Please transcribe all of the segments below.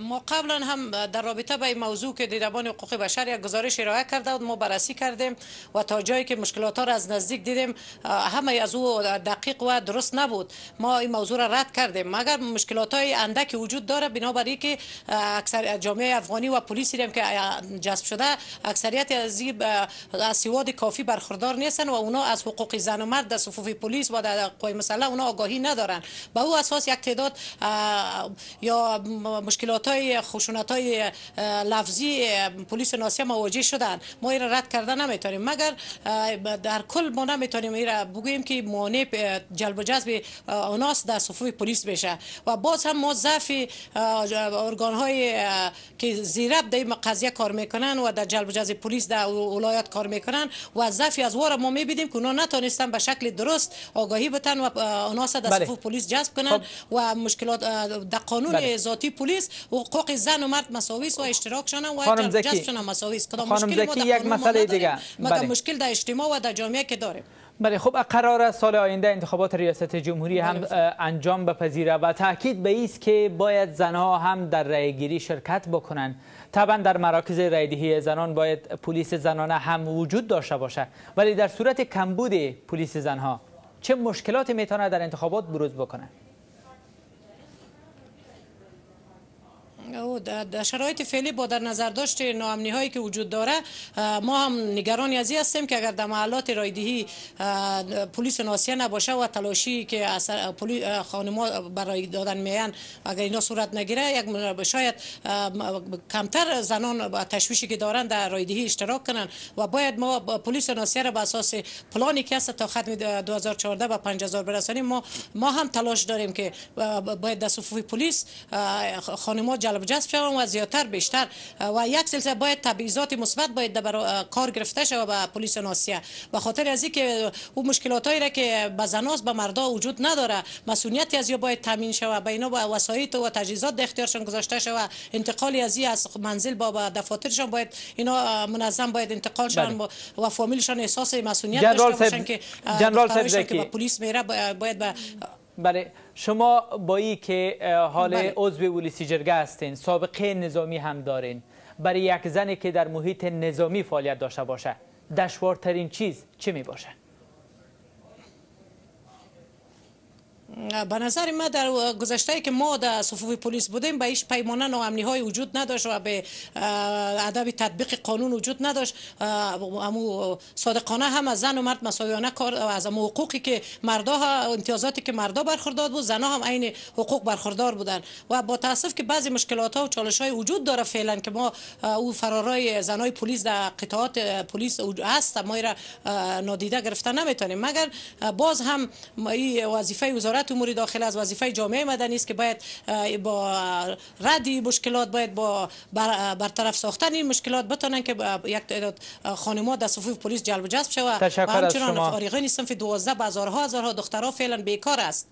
ما قبلا هم در رابطه به این موضوع که دیدبان حقوق بشر یک گزارش ارائه کرده بود ما بررسی کردیم و تا جایی که مشکلات ها را از نزدیک دیدیم همه از او دقیق و درست نبود ما این موضوع را رد کردیم مگر مشکلات های اندکی وجود داره بنابر که اکثر جامعه افغانی و پلیسی هم که جذب شده اکثریت از از سواد کافی برخوردار نیستن و اونا از حقوق زن و مرد در صفوف پلیس و در قوی مساله اونا آگاهی ندارن به او اساس یک تعداد یا مشکلات های خشونت های لفظی پلیس ناسیه مواجه شدن ما این رد کرده نمیتونیم مگر در کل ما نمیتونیم این بگوییم که مانع جلب و جذب اوناس در صفوف پلیس بشه و باز هم ما ضعف ارگان های که زیرب در این قضیه کار میکنن و در جلب و جذب پلیس در ولایت کار میکنن و ضعف از وارا ما میبینیم که اونا نتونستن به شکل درست آگاهی بتن و اوناس در بله. صفوف پلیس جذب کنن خب. و مشکلات در قانون بله. ذاتی پلیس است حقوق زن و مرد مساوی است و شون و جذبشان مساوی است مشکل ما یک مسئله دیگه مگر بله. مشکل در اجتماع و در جامعه که داریم بله خب قرار سال آینده انتخابات ریاست جمهوری هم بله. انجام بپذیره و تاکید به ایست که باید زنها هم در رایگیری شرکت بکنن طبعا در مراکز رای زنان باید پلیس زنانه هم وجود داشته باشه ولی در صورت کمبود پلیس زنها چه مشکلات میتونه در انتخابات بروز بکنه او در شرایط فعلی با در نظر داشت ناامنی هایی که وجود داره ما هم نگران از هستیم که اگر در محلات رایدهی پلیس ناسیه نباشه و تلاشی که اثر خانم‌ها برای دادن میان اگر اینا صورت نگیره یک شاید کمتر زنان با تشویشی که دارن در رایدهی اشتراک کنن و باید ما پلیس ناسیه را به اساس پلانی که هست تا ختم 2014 به 5000 برسانیم ما ما هم تلاش داریم که باید در صفوف پلیس خانم‌ها طلب جذب و زیاتر بیشتر و یک سلسله باید تبعیضات مثبت باید در کار گرفته شود به پلیس ناسیه و خاطر از اینکه او مشکلاتایی را که به زناس به مردا وجود نداره مسئولیتی از یا باید تامین شود به اینا با وسایل و تجهیزات در اختیارشان گذاشته شوه انتقالی از از منزل با دفاترشان باید اینا منظم باید انتقال شون بله. و فامیلشون احساس مسئولیت داشته باشن که جنرال پلیس میره باید به بله شما با که حال بله. عضو ولیسی جرگه هستین سابقه نظامی هم دارین برای یک زنی که در محیط نظامی فعالیت داشته باشه دشوارترین چیز چه می باشه؟ به نظر ما در گذشته که ما در صفوف پلیس بودیم به ایش پیمانه ناامنی های وجود نداشت و به ادب تطبیق قانون وجود نداشت امو صادقانه هم از زن و مرد مساویانه کار از امو حقوقی که مردا امتیازاتی که مردا برخوردار بود ها هم عین حقوق برخوردار بودن و با تاسف که بعضی مشکلات ها و چالش های وجود داره فعلا که ما او فرارای زنای پلیس در قطعات پلیس هست ما را نادیده گرفته نمیتونیم مگر باز هم وظیفه وزارت وزارت امور داخل از وظیفه جامعه مدنی است که باید با ردی مشکلات باید با برطرف ساختن این مشکلات بتونن که یک تعداد خانم‌ها در صفوف پلیس جلب و جذب شود و همچنان فارغین صنف 12 بازارها هزارها دخترها فعلا بیکار است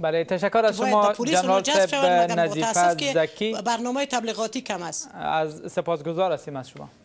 بله تشکر از شما جنرال سب نظیفه زکی برنامه تبلیغاتی کم است از سپاسگزار هستیم از شما